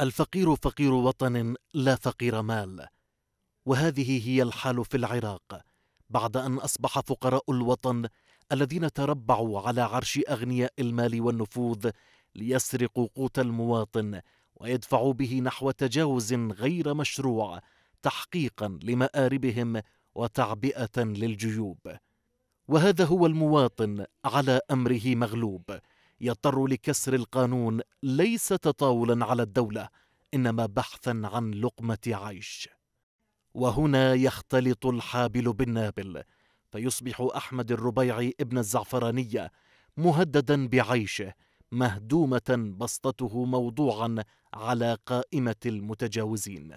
الفقير فقير وطن لا فقير مال وهذه هي الحال في العراق بعد ان اصبح فقراء الوطن الذين تربعوا على عرش اغنياء المال والنفوذ ليسرقوا قوت المواطن ويدفعوا به نحو تجاوز غير مشروع تحقيقا لماربهم وتعبئه للجيوب وهذا هو المواطن على امره مغلوب يضطر لكسر القانون ليس تطاولا على الدوله انما بحثا عن لقمه عيش وهنا يختلط الحابل بالنابل فيصبح احمد الربيعي ابن الزعفرانيه مهددا بعيشه مهدومه بسطته موضوعا على قائمه المتجاوزين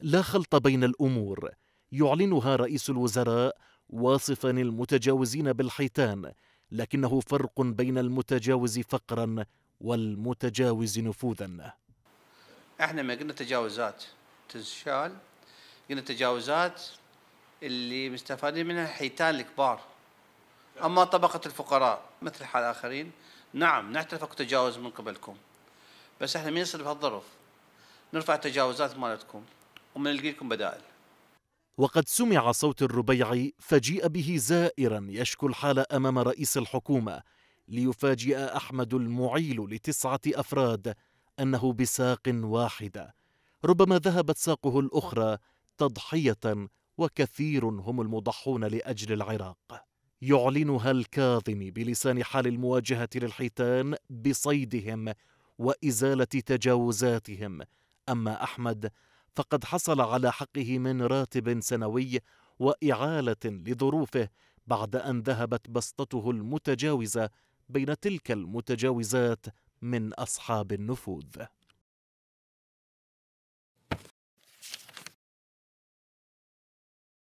لا خلط بين الامور يعلنها رئيس الوزراء واصفا المتجاوزين بالحيتان لكنه فرق بين المتجاوز فقرا والمتجاوز نفوذا احنا ما قلنا تجاوزات تنشال قلنا تجاوزات اللي مستفادين منها حيتان الكبار اما طبقه الفقراء مثل حال الاخرين نعم نعترف تجاوز من قبلكم بس احنا ما يصير بهالظرف نرفع تجاوزات مالتكم ومنلقي لكم بدائل وقد سمع صوت الربيع فجيء به زائرا يشكو الحال امام رئيس الحكومه ليفاجئ احمد المعيل لتسعه افراد انه بساق واحده ربما ذهبت ساقه الاخرى تضحيه وكثير هم المضحون لاجل العراق يعلنها الكاظم بلسان حال المواجهه للحيتان بصيدهم وازاله تجاوزاتهم اما احمد فقد حصل على حقه من راتب سنوي واعاله لظروفه بعد ان ذهبت بسطته المتجاوزه بين تلك المتجاوزات من اصحاب النفوذ